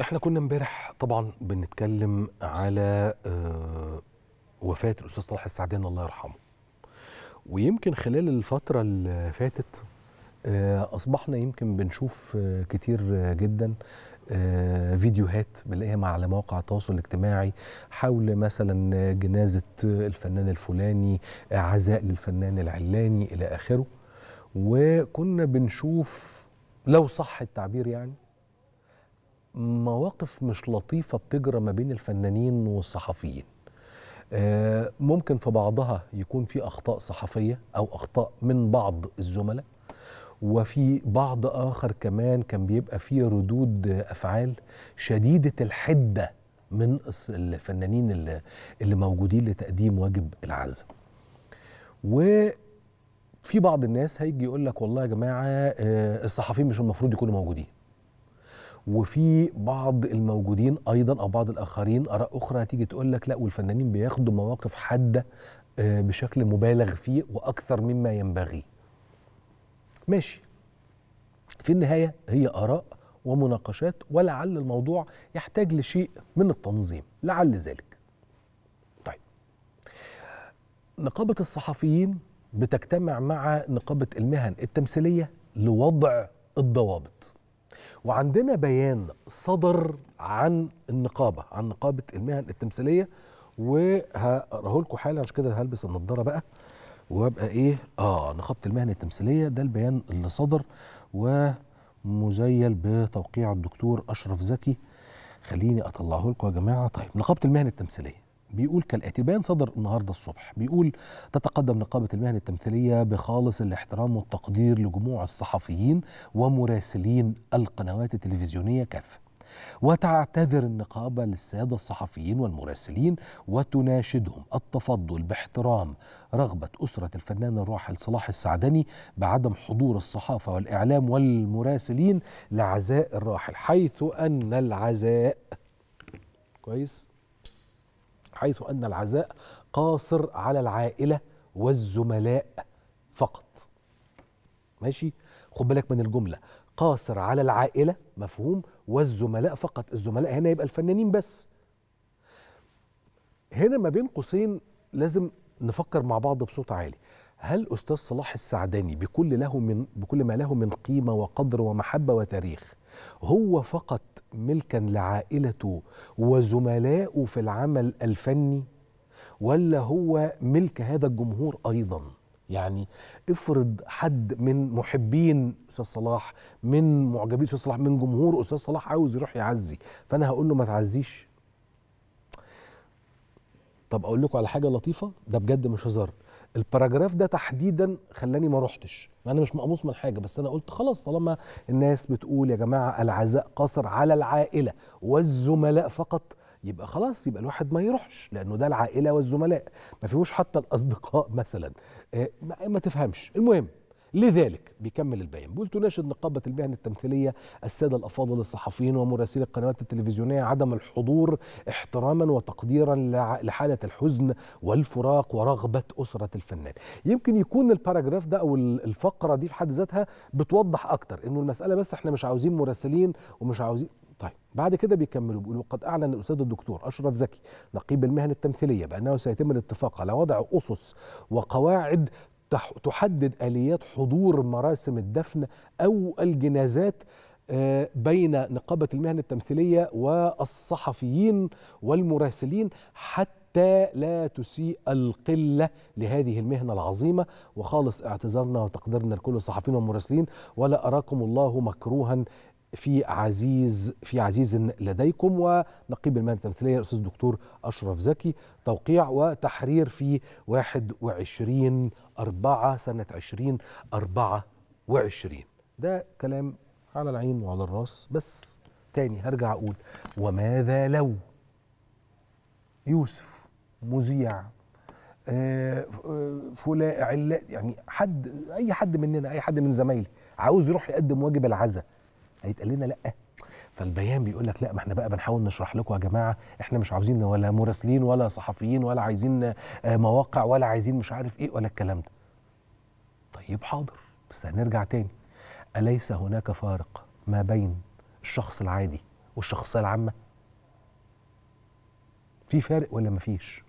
احنا كنا امبارح طبعا بنتكلم على آه، وفاه الاستاذ صلاح السعدان الله يرحمه ويمكن خلال الفتره اللي فاتت آه، اصبحنا يمكن بنشوف آه، كتير جدا فيديوهات بنلاقيها على مواقع التواصل الاجتماعي حول مثلا جنازه الفنان الفلاني عزاء للفنان العلاني الى اخره وكنا بنشوف لو صح التعبير يعني مواقف مش لطيفه بتجرى ما بين الفنانين والصحفيين آه، ممكن في بعضها يكون في اخطاء صحفيه او اخطاء من بعض الزملاء وفي بعض اخر كمان كان بيبقى فيه ردود افعال شديده الحده من الفنانين اللي موجودين لتقديم واجب العزم وفي بعض الناس هيجي يقول لك والله يا جماعه آه، الصحفيين مش المفروض يكونوا موجودين وفي بعض الموجودين ايضا او بعض الاخرين اراء اخرى تيجي تقول لك لا والفنانين بياخدوا مواقف حاده آه، بشكل مبالغ فيه واكثر مما ينبغي ماشي في النهايه هي اراء ومناقشات ولعل الموضوع يحتاج لشيء من التنظيم لعل ذلك طيب نقابه الصحفيين بتجتمع مع نقابه المهن التمثيليه لوضع الضوابط وعندنا بيان صدر عن النقابه عن نقابه المهن التمثيليه وهقراه لكم حالا عشان كده هلبس النضاره بقى وابقى ايه اه نقابه المهن التمثيليه ده البيان اللي صدر ومزيل بتوقيع الدكتور اشرف زكي خليني اطلعه لكم يا جماعه طيب نقابه المهن التمثيليه بيقول كالاتي بيان صدر النهارده الصبح بيقول تتقدم نقابه المهن التمثيليه بخالص الاحترام والتقدير لجموع الصحفيين ومراسلين القنوات التلفزيونيه كافه وتعتذر النقابه للساده الصحفيين والمراسلين وتناشدهم التفضل باحترام رغبه اسره الفنان الراحل صلاح السعدني بعدم حضور الصحافه والاعلام والمراسلين لعزاء الراحل حيث ان العزاء كويس حيث أن العزاء قاصر على العائلة والزملاء فقط ماشي خد بالك من الجملة قاصر على العائلة مفهوم والزملاء فقط الزملاء هنا يبقى الفنانين بس هنا ما بين قوسين لازم نفكر مع بعض بصوت عالي هل أستاذ صلاح السعداني بكل, له من بكل ما له من قيمة وقدر ومحبة وتاريخ هو فقط ملكا لعائلته وزملائه في العمل الفني ولا هو ملك هذا الجمهور ايضا يعني افرض حد من محبين استاذ صلاح من معجبين استاذ صلاح من جمهور استاذ صلاح عاوز يروح يعزي فانا هقول له ما تعزيش طب اقول لكم على حاجه لطيفه ده بجد مش هزار الباراجراف ده تحديدا خلاني ما روحتش ما انا مش مقموص من حاجه بس انا قلت خلاص طالما الناس بتقول يا جماعه العزاء قصر على العائله والزملاء فقط يبقى خلاص يبقى الواحد ما يروحش لانه ده العائله والزملاء ما فيهوش حتى الاصدقاء مثلا آه، ما تفهمش المهم لذلك بيكمل البيان بيقول تناشد نقابة المهن التمثيلية السادة الأفاضل الصحفيين ومراسلي القنوات التلفزيونية عدم الحضور احتراما وتقديرا لحالة الحزن والفراق ورغبة أسرة الفنان يمكن يكون الباراجراف ده أو الفقرة دي في حد ذاتها بتوضح أكتر إنه المسألة بس إحنا مش عاوزين مراسلين ومش عاوزين طيب بعد كده بيكملوا بيقولوا قد اعلن الاستاذ الدكتور اشرف زكي نقيب المهن التمثيليه بانه سيتم الاتفاق على وضع اسس وقواعد تحدد اليات حضور مراسم الدفن او الجنازات آه، بين نقابه المهن التمثيليه والصحفيين والمراسلين حتى لا تسيء القله لهذه المهنه العظيمه وخالص اعتذارنا وتقديرنا لكل الصحفيين والمراسلين ولا اراكم الله مكروها في عزيز في عزيز لديكم ونقيب المادة التمثيلية الأستاذ الدكتور أشرف زكي توقيع وتحرير في 21 4 سنة 2024 ده كلام على العين وعلى الراس بس تاني هرجع أقول وماذا لو يوسف مذيع آه، آه، فلان يعني حد اي حد مننا اي حد من زمايلي عاوز يروح يقدم واجب العزاء هيتقال لنا لا فالبيان بيقول لك لا ما احنا بقى بنحاول نشرح لكم يا جماعه احنا مش عاوزين ولا مراسلين ولا صحفيين ولا عايزين آه، مواقع ولا عايزين مش عارف ايه ولا الكلام ده. طيب حاضر بس هنرجع تاني. اليس هناك فارق ما بين الشخص العادي والشخصيه العامه؟ في فارق ولا مفيش؟